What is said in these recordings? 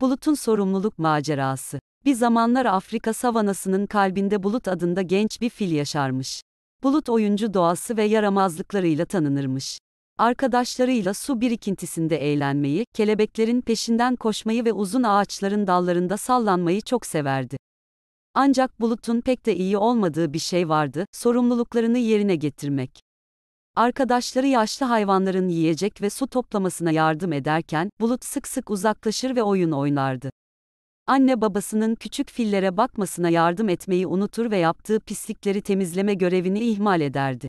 Bulut'un sorumluluk macerası. Bir zamanlar Afrika savanasının kalbinde Bulut adında genç bir fil yaşarmış. Bulut oyuncu doğası ve yaramazlıklarıyla tanınırmış. Arkadaşlarıyla su birikintisinde eğlenmeyi, kelebeklerin peşinden koşmayı ve uzun ağaçların dallarında sallanmayı çok severdi. Ancak Bulut'un pek de iyi olmadığı bir şey vardı, sorumluluklarını yerine getirmek. Arkadaşları yaşlı hayvanların yiyecek ve su toplamasına yardım ederken, Bulut sık sık uzaklaşır ve oyun oynardı. Anne babasının küçük fillere bakmasına yardım etmeyi unutur ve yaptığı pislikleri temizleme görevini ihmal ederdi.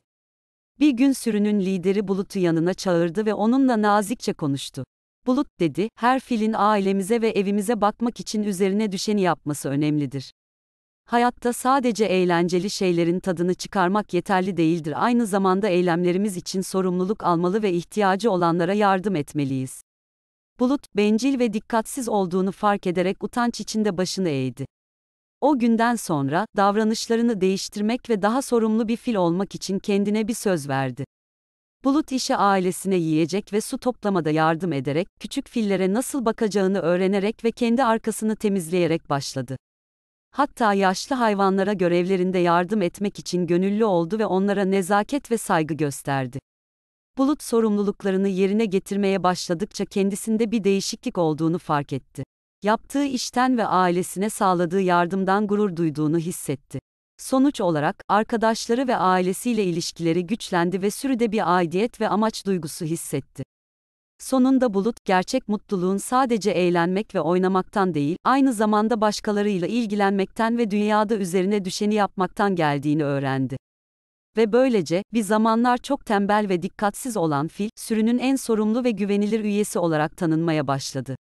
Bir gün sürünün lideri Bulut'u yanına çağırdı ve onunla nazikçe konuştu. Bulut dedi, her filin ailemize ve evimize bakmak için üzerine düşeni yapması önemlidir. Hayatta sadece eğlenceli şeylerin tadını çıkarmak yeterli değildir. Aynı zamanda eylemlerimiz için sorumluluk almalı ve ihtiyacı olanlara yardım etmeliyiz. Bulut, bencil ve dikkatsiz olduğunu fark ederek utanç içinde başını eğdi. O günden sonra, davranışlarını değiştirmek ve daha sorumlu bir fil olmak için kendine bir söz verdi. Bulut işe ailesine yiyecek ve su toplamada yardım ederek, küçük fillere nasıl bakacağını öğrenerek ve kendi arkasını temizleyerek başladı hatta yaşlı hayvanlara görevlerinde yardım etmek için gönüllü oldu ve onlara nezaket ve saygı gösterdi. Bulut sorumluluklarını yerine getirmeye başladıkça kendisinde bir değişiklik olduğunu fark etti. Yaptığı işten ve ailesine sağladığı yardımdan gurur duyduğunu hissetti. Sonuç olarak arkadaşları ve ailesiyle ilişkileri güçlendi ve sürüde bir aidiyet ve amaç duygusu hissetti. Sonunda Bulut, gerçek mutluluğun sadece eğlenmek ve oynamaktan değil, aynı zamanda başkalarıyla ilgilenmekten ve dünyada üzerine düşeni yapmaktan geldiğini öğrendi. Ve böylece, bir zamanlar çok tembel ve dikkatsiz olan fil, sürünün en sorumlu ve güvenilir üyesi olarak tanınmaya başladı.